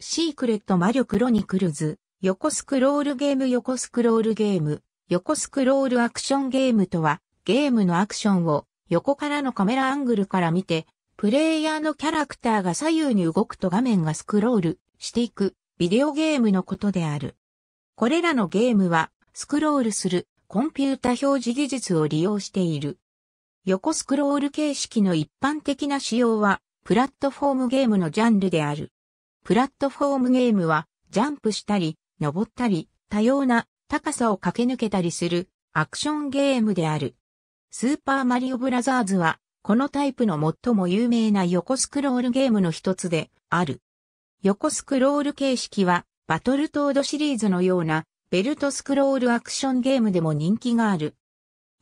シークレット魔力クロニクルズ、横スクロールゲーム横スクロールゲーム、横スクロールアクションゲームとは、ゲームのアクションを横からのカメラアングルから見て、プレイヤーのキャラクターが左右に動くと画面がスクロールしていくビデオゲームのことである。これらのゲームはスクロールするコンピュータ表示技術を利用している。横スクロール形式の一般的な仕様はプラットフォームゲームのジャンルである。プラットフォームゲームは、ジャンプしたり、登ったり、多様な高さを駆け抜けたりするアクションゲームである。スーパーマリオブラザーズは、このタイプの最も有名な横スクロールゲームの一つである。横スクロール形式は、バトルトードシリーズのようなベルトスクロールアクションゲームでも人気がある。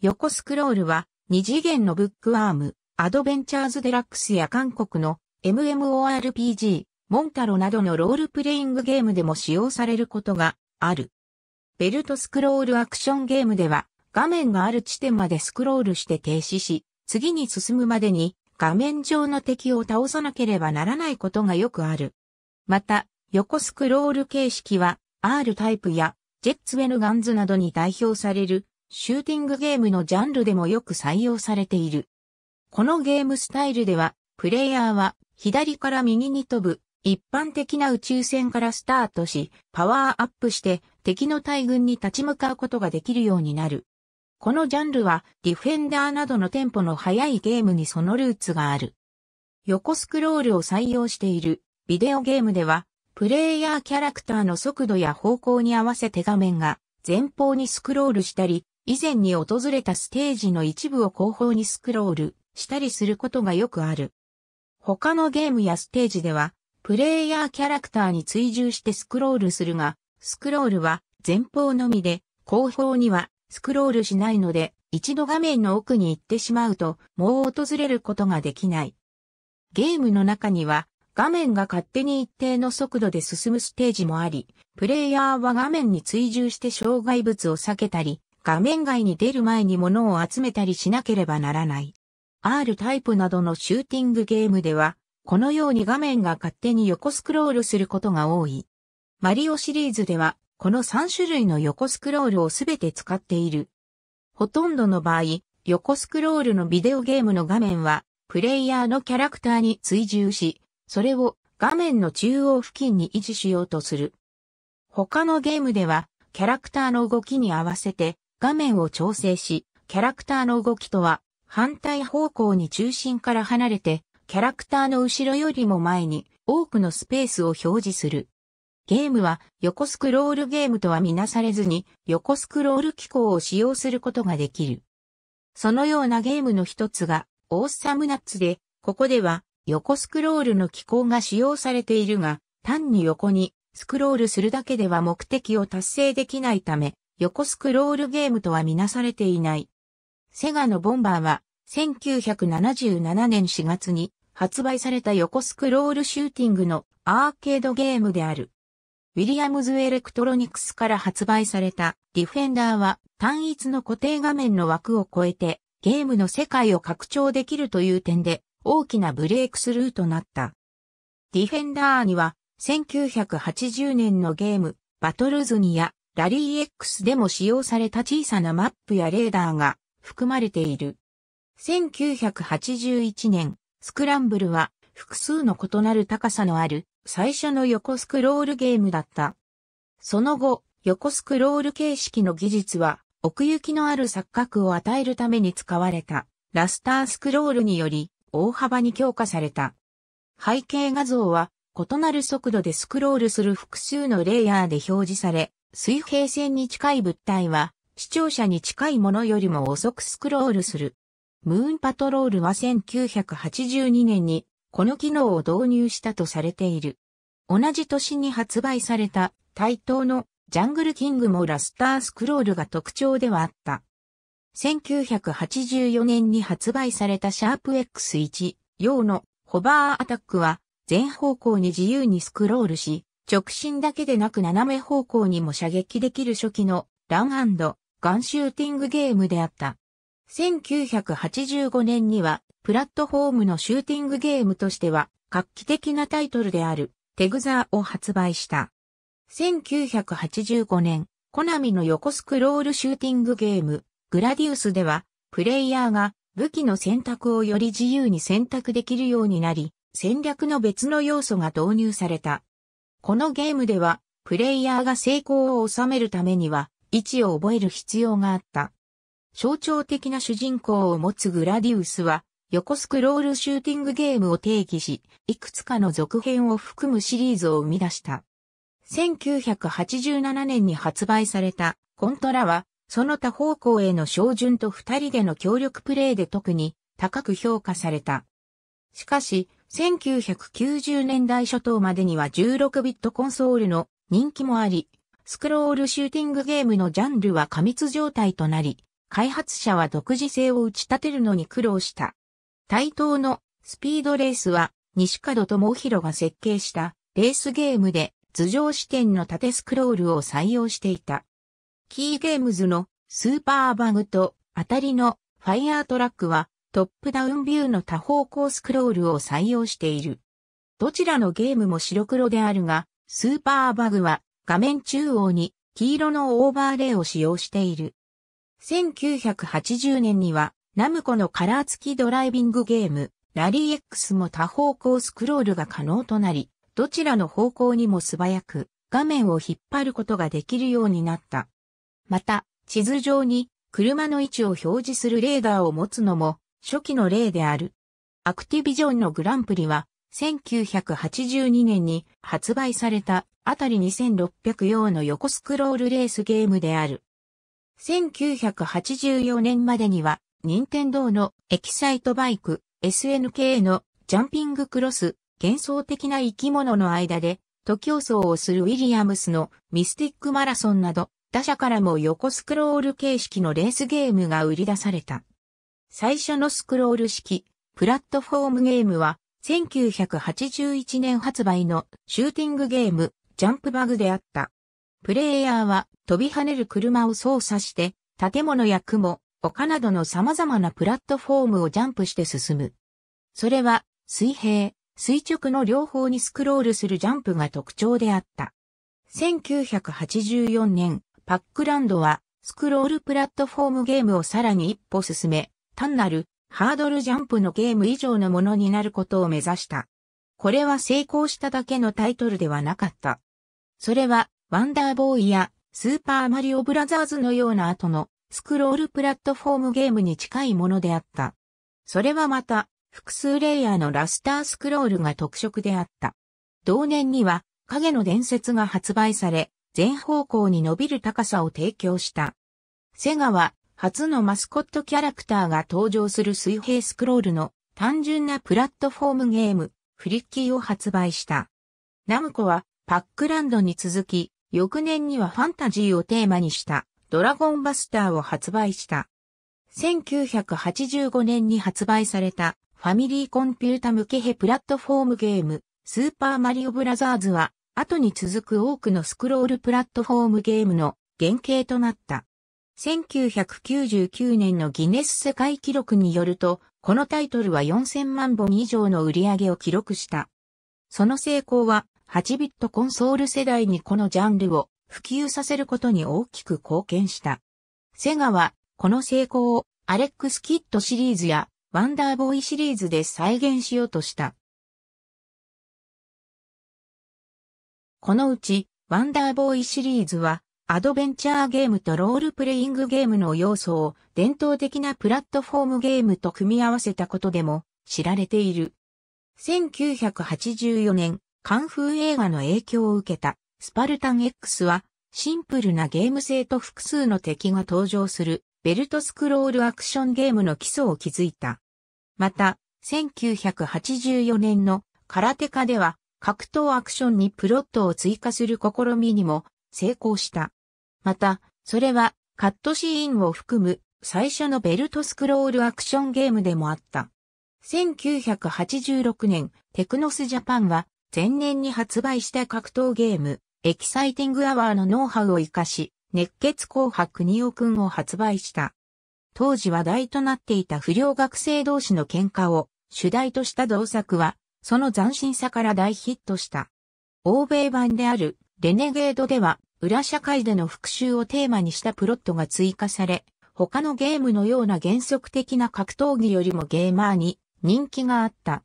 横スクロールは、二次元のブックアーム、アドベンチャーズデラックスや韓国の MMORPG、モンタロなどのロールプレイングゲームでも使用されることがある。ベルトスクロールアクションゲームでは画面がある地点までスクロールして停止し、次に進むまでに画面上の敵を倒さなければならないことがよくある。また、横スクロール形式は R タイプやジェッツウェルガンズなどに代表されるシューティングゲームのジャンルでもよく採用されている。このゲームスタイルでは、プレイヤーは左から右に飛ぶ一般的な宇宙船からスタートし、パワーアップして敵の大軍に立ち向かうことができるようになる。このジャンルはディフェンダーなどのテンポの速いゲームにそのルーツがある。横スクロールを採用しているビデオゲームでは、プレイヤーキャラクターの速度や方向に合わせて画面が前方にスクロールしたり、以前に訪れたステージの一部を後方にスクロールしたりすることがよくある。他のゲームやステージではプレイヤーキャラクターに追従してスクロールするが、スクロールは前方のみで、後方にはスクロールしないので、一度画面の奥に行ってしまうと、もう訪れることができない。ゲームの中には、画面が勝手に一定の速度で進むステージもあり、プレイヤーは画面に追従して障害物を避けたり、画面外に出る前に物を集めたりしなければならない。R タイプなどのシューティングゲームでは、このように画面が勝手に横スクロールすることが多い。マリオシリーズでは、この3種類の横スクロールをすべて使っている。ほとんどの場合、横スクロールのビデオゲームの画面は、プレイヤーのキャラクターに追従し、それを画面の中央付近に維持しようとする。他のゲームでは、キャラクターの動きに合わせて画面を調整し、キャラクターの動きとは反対方向に中心から離れてキャラクターの後ろよりも前に多くのスペースを表示する。ゲームは横スクロールゲームとはみなされずに横スクロール機構を使用することができる。そのようなゲームの一つがオーサムナッツで、ここでは横スクロールの機構が使用されているが、単に横にスクロールするだけでは目的を達成できないため、横スクロールゲームとはみなされていない。セガのボンバーは1977年4月に発売された横スクロールシューティングのアーケードゲームである。ウィリアムズ・エレクトロニクスから発売されたディフェンダーは単一の固定画面の枠を超えてゲームの世界を拡張できるという点で大きなブレイクスルーとなった。ディフェンダーには1980年のゲームバトルズニやラリー X でも使用された小さなマップやレーダーが含まれている。1981年、スクランブルは複数の異なる高さのある最初の横スクロールゲームだった。その後、横スクロール形式の技術は奥行きのある錯覚を与えるために使われたラスタースクロールにより大幅に強化された。背景画像は異なる速度でスクロールする複数のレイヤーで表示され、水平線に近い物体は視聴者に近いものよりも遅くスクロールする。ムーンパトロールは1982年にこの機能を導入したとされている。同じ年に発売された対等のジャングルキングもラスタースクロールが特徴ではあった。1984年に発売されたシャープ X1 用のホバーアタックは全方向に自由にスクロールし、直進だけでなく斜め方向にも射撃できる初期のランガンシューティングゲームであった。1985年には、プラットフォームのシューティングゲームとしては、画期的なタイトルである、テグザーを発売した。1985年、コナミの横スクロールシューティングゲーム、グラディウスでは、プレイヤーが武器の選択をより自由に選択できるようになり、戦略の別の要素が導入された。このゲームでは、プレイヤーが成功を収めるためには、位置を覚える必要があった。象徴的な主人公を持つグラディウスは、横スクロールシューティングゲームを定義し、いくつかの続編を含むシリーズを生み出した。1987年に発売されたコントラは、その他方向への照準と二人での協力プレイで特に高く評価された。しかし、1990年代初頭までには16ビットコンソールの人気もあり、スクロールシューティングゲームのジャンルは過密状態となり、開発者は独自性を打ち立てるのに苦労した。対等のスピードレースは西角智弘が設計したレースゲームで頭上視点の縦スクロールを採用していた。キーゲームズのスーパーバグと当たりのファイアートラックはトップダウンビューの多方向スクロールを採用している。どちらのゲームも白黒であるが、スーパーバグは画面中央に黄色のオーバーレイを使用している。1980年には、ナムコのカラー付きドライビングゲーム、ラリー X も多方向スクロールが可能となり、どちらの方向にも素早く画面を引っ張ることができるようになった。また、地図上に車の位置を表示するレーダーを持つのも初期の例である。アクティビジョンのグランプリは1982年に発売されたあたり2600用の横スクロールレースゲームである。1984年までには、任天堂のエキサイトバイク SNK のジャンピングクロス、幻想的な生き物の間で、徒競走をするウィリアムスのミスティックマラソンなど、他社からも横スクロール形式のレースゲームが売り出された。最初のスクロール式、プラットフォームゲームは、1981年発売のシューティングゲーム、ジャンプバグであった。プレイヤーは飛び跳ねる車を操作して、建物や雲、丘などの様々なプラットフォームをジャンプして進む。それは、水平、垂直の両方にスクロールするジャンプが特徴であった。1984年、パックランドは、スクロールプラットフォームゲームをさらに一歩進め、単なるハードルジャンプのゲーム以上のものになることを目指した。これは成功しただけのタイトルではなかった。それは、ワンダーボーイやスーパーマリオブラザーズのような後のスクロールプラットフォームゲームに近いものであった。それはまた、複数レイヤーのラスタースクロールが特色であった。同年には、影の伝説が発売され、全方向に伸びる高さを提供した。セガは、初のマスコットキャラクターが登場する水平スクロールの単純なプラットフォームゲーム、フリッキーを発売した。ナムコは、パックランドに続き、翌年にはファンタジーをテーマにしたドラゴンバスターを発売した。1985年に発売されたファミリーコンピュータ向けへプラットフォームゲームスーパーマリオブラザーズは後に続く多くのスクロールプラットフォームゲームの原型となった。1999年のギネス世界記録によると、このタイトルは4000万本以上の売り上げを記録した。その成功は8ビットコンソール世代にこのジャンルを普及させることに大きく貢献した。セガは、この成功をアレックス・キッドシリーズやワンダーボーイシリーズで再現しようとした。このうち、ワンダーボーイシリーズは、アドベンチャーゲームとロールプレイングゲームの要素を伝統的なプラットフォームゲームと組み合わせたことでも知られている。1984年、カンフー映画の影響を受けた、スパルタン X は、シンプルなゲーム性と複数の敵が登場する、ベルトスクロールアクションゲームの基礎を築いた。また、1984年の空手家では、格闘アクションにプロットを追加する試みにも成功した。また、それは、カットシーンを含む最初のベルトスクロールアクションゲームでもあった。1986年、テクノスジャパンは前年に発売した格闘ゲーム、エキサイティングアワーのノウハウを活かし、熱血紅白国尾くんを発売した。当時話題となっていた不良学生同士の喧嘩を主題とした同作は、その斬新さから大ヒットした。欧米版であるレネゲードでは、裏社会での復讐をテーマにしたプロットが追加され、他のゲームのような原則的な格闘技よりもゲーマーに人気があった。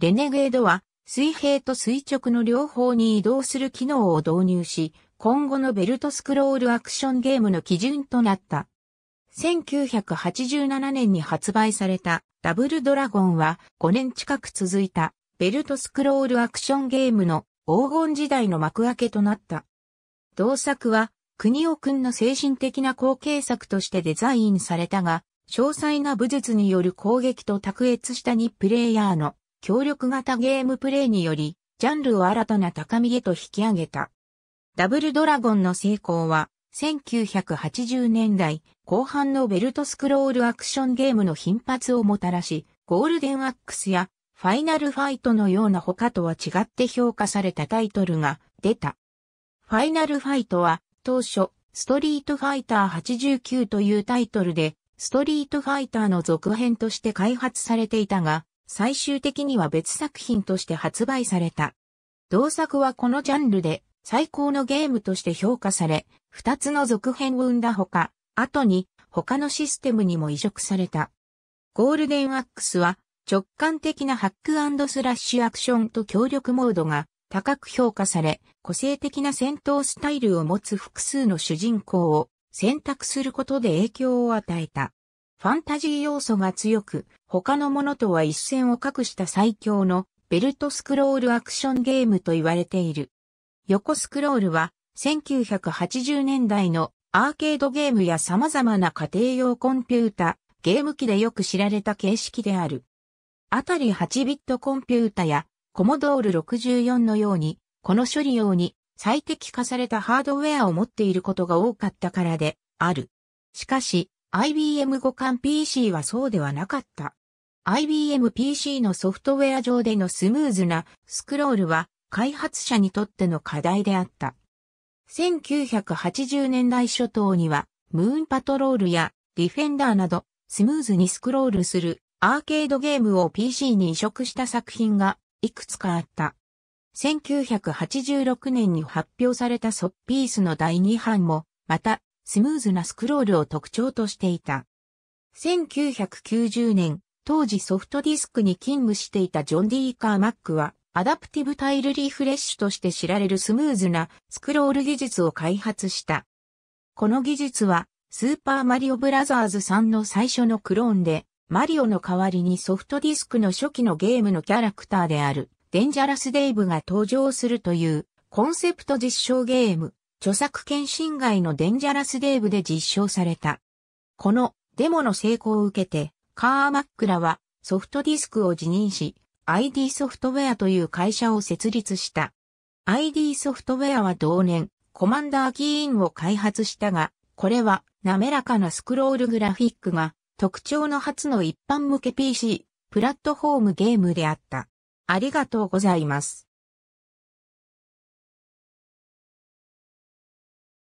レネゲードは水平と垂直の両方に移動する機能を導入し、今後のベルトスクロールアクションゲームの基準となった。1987年に発売されたダブルドラゴンは5年近く続いたベルトスクロールアクションゲームの黄金時代の幕開けとなった。同作は国尾くんの精神的な後継作としてデザインされたが、詳細な武術による攻撃と卓越した2プレイヤーの協力型ゲームプレイにより、ジャンルを新たな高みへと引き上げた。ダブルドラゴンの成功は、1980年代後半のベルトスクロールアクションゲームの頻発をもたらし、ゴールデンアックスやファイナルファイトのような他とは違って評価されたタイトルが出た。ファイナルファイトは当初ストリートファイター89というタイトルでストリートファイターの続編として開発されていたが最終的には別作品として発売された。同作はこのジャンルで最高のゲームとして評価され、二つの続編を生んだほか、後に他のシステムにも移植された。ゴールデンアックスは直感的なハックスラッシュアクションと協力モードが高く評価され、個性的な戦闘スタイルを持つ複数の主人公を選択することで影響を与えた。ファンタジー要素が強く、他のものとは一線を画した最強のベルトスクロールアクションゲームと言われている。横スクロールは1980年代のアーケードゲームや様々な家庭用コンピュータ、ゲーム機でよく知られた形式である。あたり8ビットコンピュータやコモドール64のように、この処理用に最適化されたハードウェアを持っていることが多かったからである。しかし、IBM 互換 PC はそうではなかった。IBM PC のソフトウェア上でのスムーズなスクロールは開発者にとっての課題であった。1980年代初頭にはムーンパトロールやディフェンダーなどスムーズにスクロールするアーケードゲームを PC に移植した作品がいくつかあった。1986年に発表されたソッピースの第2版もまたスムーズなスクロールを特徴としていた。1990年、当時ソフトディスクに勤務していたジョン・ディー・カー・マックは、アダプティブタイルリフレッシュとして知られるスムーズなスクロール技術を開発した。この技術は、スーパーマリオブラザーズさんの最初のクローンで、マリオの代わりにソフトディスクの初期のゲームのキャラクターである、デンジャラスデイブが登場するという、コンセプト実証ゲーム、著作権侵害のデンジャラスデーブで実証された。このデモの成功を受けて、カーマックらはソフトディスクを辞任し、ID ソフトウェアという会社を設立した。ID ソフトウェアは同年、コマンダーキーンを開発したが、これは滑らかなスクロールグラフィックが特徴の初の一般向け PC、プラットフォームゲームであった。ありがとうございます。